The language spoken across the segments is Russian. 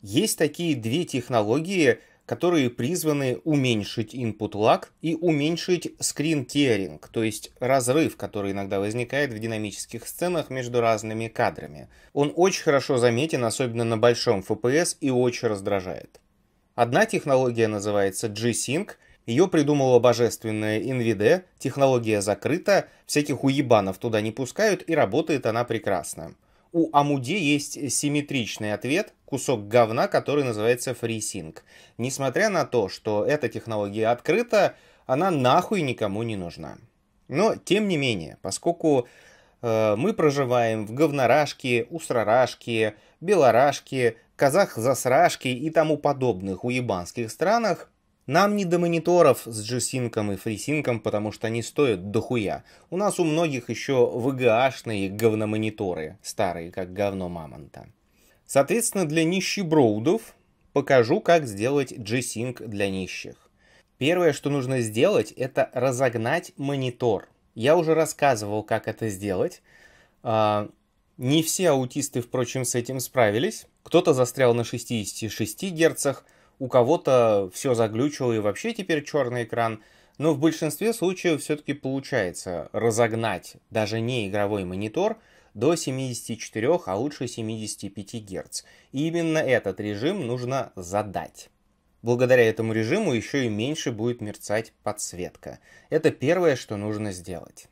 Есть такие две технологии, которые призваны уменьшить input lag и уменьшить screen tearing, то есть разрыв, который иногда возникает в динамических сценах между разными кадрами. Он очень хорошо заметен, особенно на большом FPS, и очень раздражает. Одна технология называется G-Sync, ее придумала божественная NVD, технология закрыта, всяких уебанов туда не пускают и работает она прекрасно. У Амуде есть симметричный ответ, кусок говна, который называется FreeSync. Несмотря на то, что эта технология открыта, она нахуй никому не нужна. Но, тем не менее, поскольку э, мы проживаем в говнорашке, усрарашке, белорашке, казах-засрашке и тому подобных уебанских странах, нам не до мониторов с G-Sync и FreeSync, потому что они стоят дохуя. У нас у многих еще VGA-шные говномониторы, старые, как говно мамонта. Соответственно, для нищеброудов покажу, как сделать G-Sync для нищих. Первое, что нужно сделать, это разогнать монитор. Я уже рассказывал, как это сделать. А, не все аутисты, впрочем, с этим справились. Кто-то застрял на 66 Гц, у кого-то все заглючило и вообще теперь черный экран, но в большинстве случаев все-таки получается разогнать даже не игровой монитор до 74, а лучше 75 Гц. И именно этот режим нужно задать. Благодаря этому режиму еще и меньше будет мерцать подсветка. Это первое, что нужно сделать.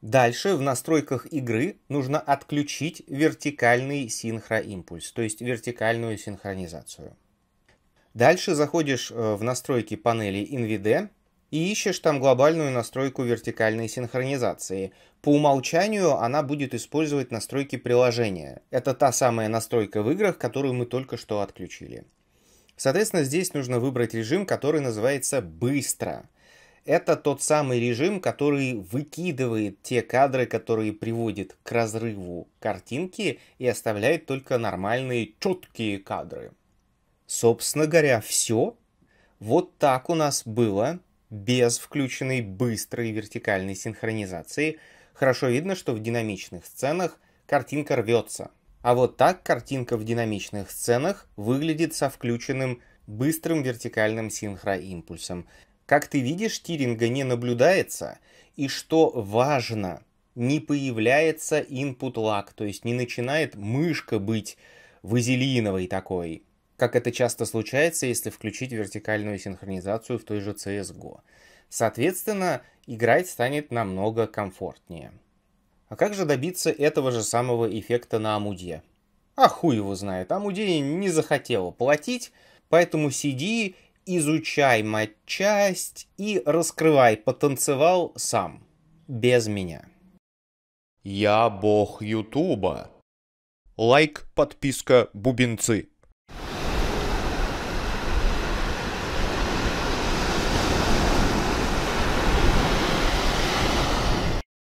Дальше в настройках игры нужно отключить вертикальный синхроимпульс, то есть вертикальную синхронизацию. Дальше заходишь э, в настройки панели NVD и ищешь там глобальную настройку вертикальной синхронизации. По умолчанию она будет использовать настройки приложения. Это та самая настройка в играх, которую мы только что отключили. Соответственно, здесь нужно выбрать режим, который называется «быстро». Это тот самый режим, который выкидывает те кадры, которые приводят к разрыву картинки и оставляет только нормальные четкие кадры – Собственно говоря, все. Вот так у нас было, без включенной быстрой вертикальной синхронизации. Хорошо видно, что в динамичных сценах картинка рвется. А вот так картинка в динамичных сценах выглядит со включенным быстрым вертикальным синхроимпульсом. Как ты видишь, тиринга не наблюдается, и что важно, не появляется input lag, то есть не начинает мышка быть вазелиновой такой, как это часто случается, если включить вертикальную синхронизацию в той же CSGO. Соответственно, играть станет намного комфортнее. А как же добиться этого же самого эффекта на Амуде? А хуй его знает, Амуде не захотела платить, поэтому сиди, изучай матчасть и раскрывай потанцевал сам, без меня. Я бог Ютуба. Лайк, подписка, бубенцы.